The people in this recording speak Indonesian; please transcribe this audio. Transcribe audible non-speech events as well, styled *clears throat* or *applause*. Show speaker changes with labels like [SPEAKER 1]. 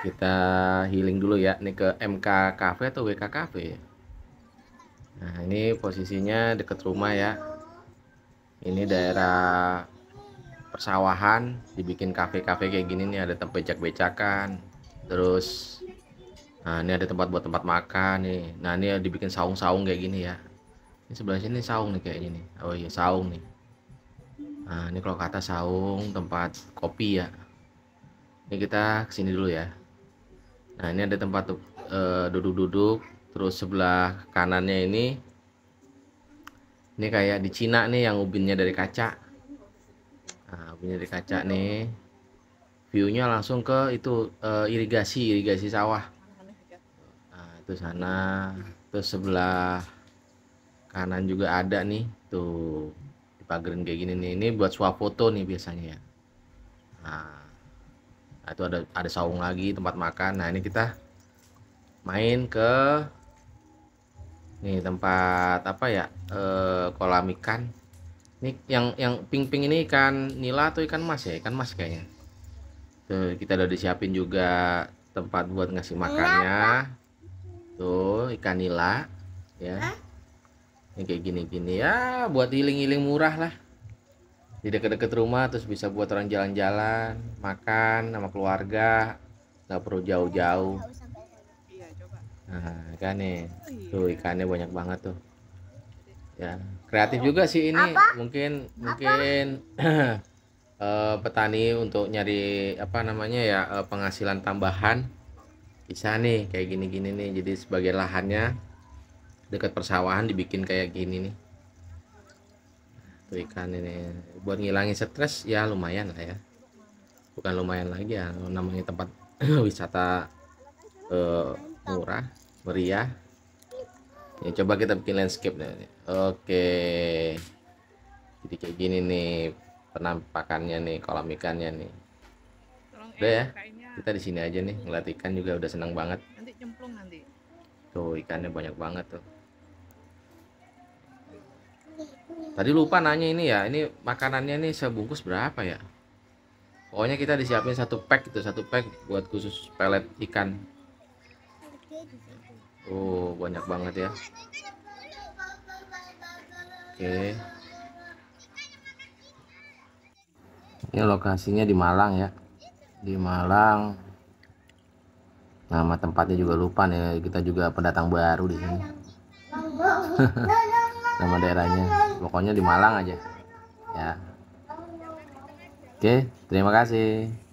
[SPEAKER 1] kita healing dulu ya ini ke MK Cafe atau WK Cafe ya? nah ini posisinya deket rumah ya ini daerah persawahan dibikin cafe kafe kayak gini nih ada tempat becak-becakan terus nah ini ada tempat buat tempat makan nih nah ini dibikin saung-saung kayak gini ya ini sebelah sini saung nih kayak gini. oh iya saung nih nah ini kalau kata saung tempat kopi ya ini kita kesini dulu ya Nah, ini ada tempat eh, duduk-duduk. Terus sebelah kanannya ini ini kayak di Cina nih yang ubinnya dari kaca. Nah, ubinnya dari kaca nih. viewnya langsung ke itu uh, irigasi, irigasi sawah. Nah, itu sana. Terus sebelah kanan juga ada nih. Tuh, di kayak gini nih. Ini buat swafoto nih biasanya ya. Nah, nah, itu ada ada saung lagi tempat makan nah ini kita main ke nih tempat apa ya e, kolam ikan ini yang yang pink pink ini ikan nila atau ikan mas ya ikan mas kayaknya tuh kita udah disiapin juga tempat buat ngasih makannya tuh ikan nila ya ini kayak gini-gini ya buat healing-healing murah lah di dekat-dekat rumah terus bisa buat orang jalan-jalan makan sama keluarga nggak perlu jauh-jauh iya, nah kan nih oh, iya. tuh ikannya banyak banget tuh ya kreatif juga sih ini apa? mungkin mungkin *clears throat* eh, petani untuk nyari apa namanya ya eh, penghasilan tambahan bisa nih kayak gini-gini nih jadi sebagai lahannya dekat persawahan dibikin kayak gini nih tuh gitu, ikan ini buat ngilangin stres ya lumayan lah ya bukan lumayan lagi ya namanya tempat *clears throat* wisata uh, murah meriah ya coba kita bikin landscape nih oke jadi kayak gini nih penampakannya nih kolam ikannya nih udah ya kita di sini aja nih ngeliat ikan juga udah seneng banget tuh ikannya banyak banget tuh Tadi lupa nanya ini ya, ini makanannya ini sebungkus berapa ya? Pokoknya kita disiapin satu pack itu, satu pack buat khusus pelet ikan. Oh, banyak banget ya. Oke. Ini lokasinya di Malang ya. Di Malang. Nama tempatnya juga lupa nih, kita juga pendatang baru di sini. *laughs* nama daerahnya pokoknya di Malang aja ya oke terima kasih